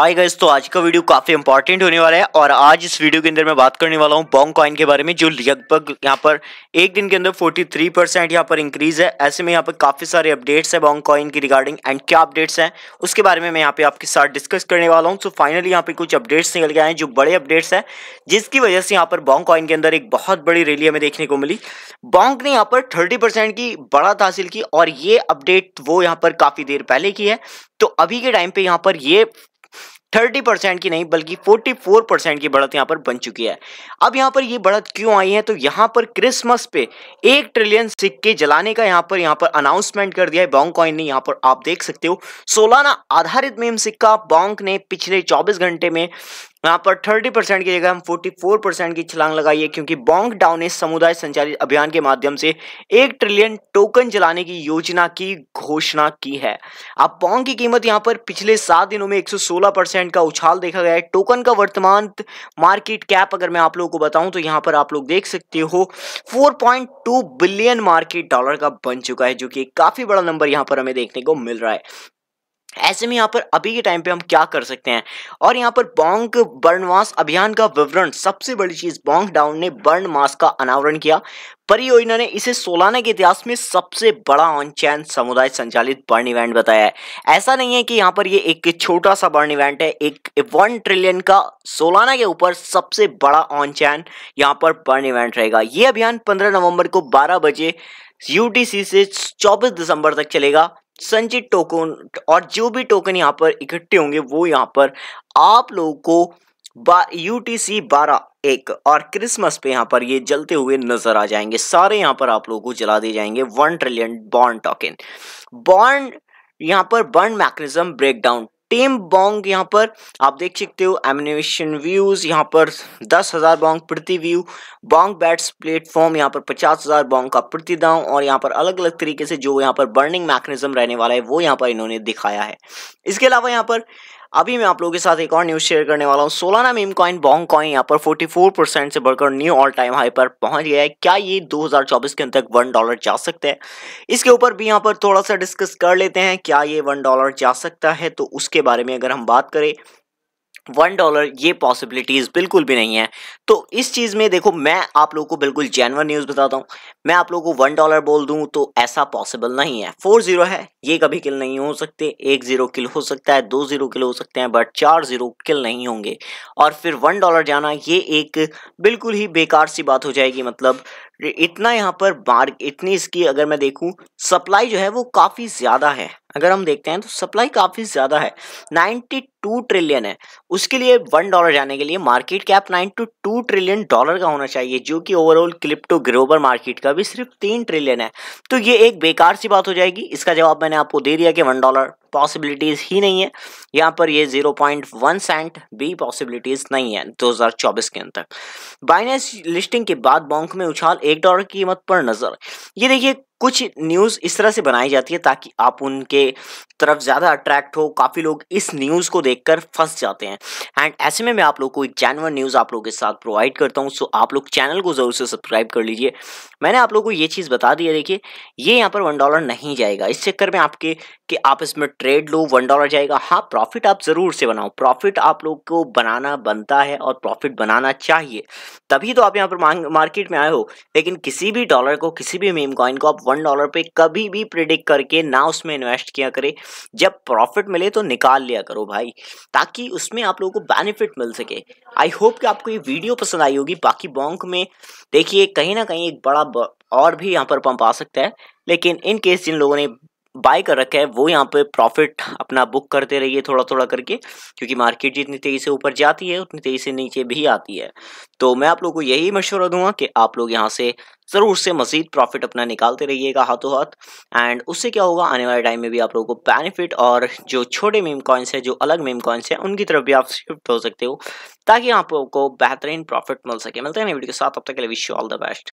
hi guys तो आज का वीडियो काफी इंपॉर्टेंट होने वाला है और आज इस वीडियो के अंदर मैं बात करने वाला हूँ बॉन्ग कॉइन के बारे में जो लगभग यहाँ पर एक दिन के अंदर 43 परसेंट यहाँ पर इंक्रीज है ऐसे में यहाँ पर काफी सारे अपडेट्स है बॉन्ग कॉइन की रिगार्डिंग एंड क्या अपडेट्स हैं उसके बारे में मैं यहाँ पे आपके साथ डिस्कस करने वाला हूँ सो फाइनली यहाँ पे कुछ अपडेट्स निकल गए हैं जो बड़े अपडेट्स हैं जिसकी वजह से यहाँ पर बॉन्ग कॉइन के अंदर एक बहुत बड़ी रैली हमें देखने को मिली बॉन्ग ने यहाँ पर थर्टी की बढ़त हासिल की और ये अपडेट वो यहाँ पर काफी देर पहले की है तो अभी के टाइम पे यहाँ पर ये थर्टी परसेंट की नहीं बल्कि फोर्टी फोर परसेंट की बढ़त यहाँ पर बन चुकी है अब यहाँ पर ये बढ़त क्यों आई है तो यहाँ पर क्रिसमस पे एक ट्रिलियन सिक्के जलाने का यहाँ पर यहाँ पर अनाउंसमेंट कर दिया है बॉन्ग कॉइन ने यहाँ पर आप देख सकते हो सोलाना आधारित मेम सिक्का बॉन्ग ने पिछले चौबीस घंटे में यहाँ पर 30 परसेंट की जगह हम 44 परसेंट की छलांग लगाई है क्योंकि बॉन्ग डाउन ने समुदाय संचालित अभियान के माध्यम से एक ट्रिलियन टोकन जलाने की योजना की घोषणा की है अब बॉन्ग की कीमत यहाँ पर पिछले सात दिनों में 116 परसेंट का उछाल देखा गया है टोकन का वर्तमान मार्केट कैप अगर मैं आप लोगों को बताऊं तो यहाँ पर आप लोग देख सकते हो टू बिलियन मार्केट डॉलर का बन चुका है जो कि काफी बड़ा नंबर यहाँ पर हमें देखने को मिल रहा है ऐसे में यहाँ पर अभी के टाइम पे हम क्या कर सकते हैं और यहाँ पर बॉन्ग बर्नवास अभियान का विवरण सबसे बड़ी चीज बॉन्ग डाउन ने बर्न मास का अनावरण किया परियोजना ने इसे सोलाना के इतिहास में सबसे बड़ा ऑन चैन समुदाय संचालित बर्न इवेंट बताया है ऐसा नहीं है कि यहाँ पर ये एक छोटा सा बर्न इवेंट है एक वन ट्रिलियन का सोलाना के ऊपर सबसे बड़ा ऑन चैन यहाँ पर बर्न इवेंट रहेगा ये अभियान पंद्रह नवम्बर को बारह बजे यूटीसी से चौबीस दिसंबर तक चलेगा संचित टोकन और जो भी टोकन यहाँ पर इकट्ठे होंगे वो यहाँ पर आप लोगों को बा यू टी सी बारह एक और क्रिसमस पे यहाँ पर ये जलते हुए नजर आ जाएंगे सारे यहाँ पर आप लोगों को जला दिए जाएंगे one trillion bond token bond यहाँ पर burn mechanism breakdown team bong यहाँ पर आप देख सकते हो एमिनेशन व्यूज यहाँ पर दस हज़ार बॉन्ग प्रति व्यू बॉन्ग बैट्स प्लेटफॉर्म यहाँ पर पचास हज़ार बॉन्ग का प्रति दाम और यहाँ पर अलग अलग तरीके से जो यहाँ पर बर्निंग मैकेनिज्म रहने वाला है वो यहाँ पर इन्होंने दिखाया है इसके अलावा यहाँ पर अभी मैं आप लोगों के साथ एक और न्यूज़ शेयर करने वाला हूँ Solana meme coin bong coin यहाँ पर 44 परसेंट से बढ़कर न्यू ऑल टाइम हाई पर पहुंच गया है क्या ये 2024 के अंत तक वन डॉलर जा सकता है इसके ऊपर भी यहाँ पर थोड़ा सा डिस्कस कर लेते हैं क्या ये वन डॉलर जा सकता है तो उसके बारे में अगर हम बात करें वन डॉलर ये पॉसिबिलिटीज़ बिल्कुल भी नहीं है तो इस चीज़ में देखो मैं आप लोगों को बिल्कुल जेनवन न्यूज़ बताता हूँ मैं आप लोगों को वन डॉलर बोल दूँ तो ऐसा पॉसिबल नहीं है फोर ज़ीरो है ये कभी किल नहीं हो सकते एक ज़ीरो किल हो सकता है दो ज़ीरो किल हो सकते हैं बट चार ज़ीरो किल नहीं होंगे और फिर वन डॉलर जाना ये एक बिल्कुल ही बेकार सी बात हो जाएगी मतलब इतना यहाँ पर मार्ग इतनी इसकी अगर मैं देखूँ सप्लाई जो है वो काफ़ी ज़्यादा है अगर हम देखते हैं तो सप्लाई काफ़ी ज़्यादा है 92 ट्रिलियन है उसके लिए वन डॉलर जाने के लिए मार्केट कैप 92 ट्रिलियन डॉलर का होना चाहिए जो कि ओवरऑल क्लिप्टो ग्रोबर मार्केट का भी सिर्फ तीन ट्रिलियन है तो ये एक बेकार सी बात हो जाएगी इसका जवाब मैंने आपको दे दिया कि वन डॉलर पॉसिबिलिटीज़ ही नहीं है यहाँ पर ये 0.1 सेंट भी पॉसिबिलिटीज़ नहीं है 2024 के अंदर बाइनेंस लिस्टिंग के बाद बॉन्क में उछाल एक डॉलर की कीमत पर नज़र ये देखिए कुछ न्यूज़ इस तरह से बनाई जाती है ताकि आप उनके तरफ ज़्यादा अट्रैक्ट हो काफ़ी लोग इस न्यूज़ को देखकर फंस जाते हैं एंड ऐसे में मैं आप लोग को एक जैनवन न्यूज़ आप लोगों के साथ प्रोवाइड करता हूँ सो आप लोग चैनल को ज़रूर से सब्सक्राइब कर लीजिए मैंने आप लोगों को ये चीज़ बता दी है देखिए ये यहाँ पर वन डॉलर नहीं जाएगा इस चक्कर में आपके कि आप इसमें ट्रेड लो वन डॉलर जाएगा हाँ प्रॉफिट आप ज़रूर से बनाओ प्रॉफिट आप लोग को बनाना बनता है और प्रॉफिट बनाना चाहिए तभी तो आप यहाँ पर मार्केट में आए हो लेकिन किसी भी डॉलर को किसी भी मीम कॉइन को आप वन डॉलर पे कभी भी प्रिडिक्ट करके ना उसमें इन्वेस्ट किया करे जब प्रॉफिट मिले तो निकाल लिया करो भाई ताकि उसमें आप लोगों को बेनिफिट मिल सके आई होप कि आपको ये वीडियो पसंद आई होगी बाकी बॉन्क में देखिए कहीं ना कहीं एक बड़ा और भी यहाँ पर पंप आ सकता है लेकिन इन केस जिन लोगों ने बाय कर रखा है वो यहाँ पे प्रॉफिट अपना बुक करते रहिए थोड़ा थोड़ा करके क्योंकि मार्केट जितनी तेज़ी से ऊपर जाती है उतनी तेज़ी से नीचे भी आती है तो मैं आप लोग को यही मशवरा दूंगा कि आप लोग यहाँ से ज़रूर से मज़ीद प्रॉफिट अपना निकालते रहिएगा हाथों हाथ एंड उससे क्या होगा आने वाले टाइम में भी आप लोगों को बेनिफिट और जो छोटे मेम कॉइन्स हैं जो अलग मीम कॉइन्स हैं उनकी तरफ भी आप शिफ्ट हो सकते हो ताकि आप लोगों को बेहतरीन प्रॉफिट मिल सके मिलते हैं वीडियो के साथ अब तक के लिए wish you all the best